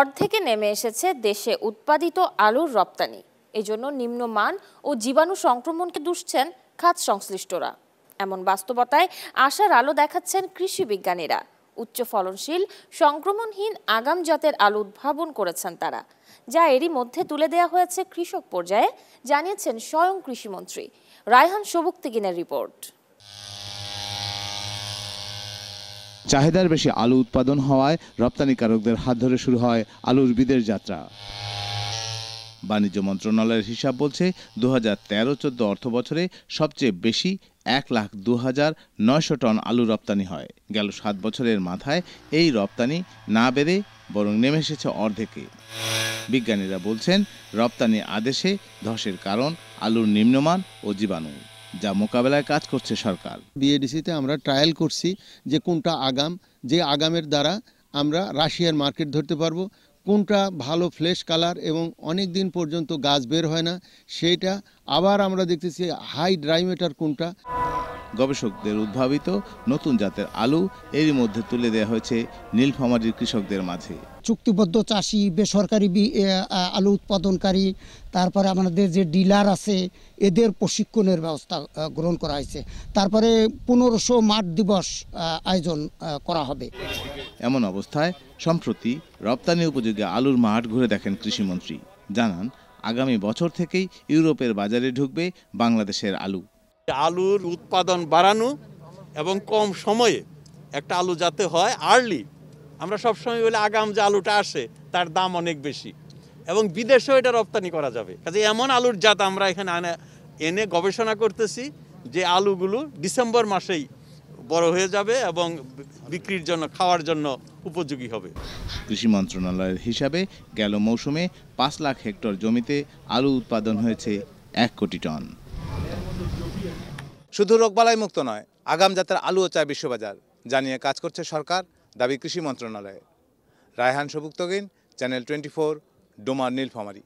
অর্ধেকে নেমে এসেছে দেশে উৎপাদিত আলুর রপ্তানি এজন্য নিম্নমান ও জীবাণু সংক্রমণকে দুষছেন খাত সংশ্লিষ্টরা এমন বাস্তবতায় আশার আলো দেখাচ্ছেন কৃষি বিজ্ঞানীরা উচ্চ ফলনশীল সংক্রমণহীন আগাম জাতের আলু উদ্ভাবন করেছেন তারা যা এরই মধ্যে তুলে দেয়া হয়েছে কৃষক পর্যায়ে জানিয়েছেন স্বয়ং কৃষিমন্ত্রী রায়হান সবুক্তিগিনের রিপোর্ট চাহিদার বেশি আলু উৎপাদন হওয়ায় রপ্তানিকারকদের হাত ধরে শুরু হয় আলুর বিদের যাত্রা বাণিজ্য মন্ত্রণালয়ের হিসাব বলছে দু হাজার তেরো চোদ্দ অর্থ বছরে সবচেয়ে বেশি এক লাখ দু হাজার নয়শো টন আলু রপ্তানি হয় গেল সাত বছরের মাথায় এই রপ্তানি না বেড়ে বরং নেমে এসেছে অর্ধেকে বিজ্ঞানীরা বলছেন রপ্তানি আদেশে ধসের কারণ আলুর নিম্নমান ও জীবাণু যা মোকাবেলায় কাজ করছে সরকার বিএডিসিতে আমরা ট্রায়াল করছি যে কোনটা আগাম যে আগামের দ্বারা আমরা রাশিয়ার মার্কেট ধরতে পারবো কোনটা ভালো ফ্লেশ কালার এবং অনেক দিন পর্যন্ত গাছ বের হয় না সেইটা আবার আমরা দেখতেছি হাই ড্রাইমেটার কোনটা গবেষকদের উদ্ভাবিত নতুন জাতের আলু এরই মধ্যে তুলে দেওয়া হয়েছে নীলফামারীর কৃষকদের মাঝে চুক্তিবদ্ধ চাষি বেসরকারি আলু উৎপাদনকারী তারপরে আমাদের যে ডিলার আছে এদের প্রশিক্ষণের ব্যবস্থা গ্রহণ করা হয়েছে তারপরে পনেরোশো মাঠ দিবস আয়োজন করা হবে এমন অবস্থায় সম্প্রতি রপ্তানি উপযোগী আলুর মাঠ ঘুরে দেখেন কৃষিমন্ত্রী জানান আগামী বছর থেকেই ইউরোপের বাজারে ঢুকবে বাংলাদেশের আলু আলুর উৎপাদন বাড়ানো এবং কম সময়ে একটা আলু যাতে হয় আর্লি আমরা সবসময় বলি আগাম যে আলুটা আসে তার দাম অনেক বেশি এবং বিদেশেও এটা রপ্তানি করা যাবে কাজে এমন আলুর জাত আমরা এখানে আনে এনে গবেষণা করতেছি যে আলুগুলো ডিসেম্বর মাসেই বড় হয়ে যাবে এবং বিক্রির জন্য খাওয়ার জন্য উপযোগী হবে কৃষি মন্ত্রণালয়ের হিসাবে গেল মৌসুমে পাঁচ লাখ হেক্টর জমিতে আলু উৎপাদন হয়েছে এক কোটি টন শুধু রোগবালাই মুক্ত নয় আগাম যাত্রার আলুও চায় বিশ্ববাজার জানিয়ে কাজ করছে সরকার দাবি কৃষি মন্ত্রণালয়ে Raihan Sabuktagin channel twenty four Domar Nilphamari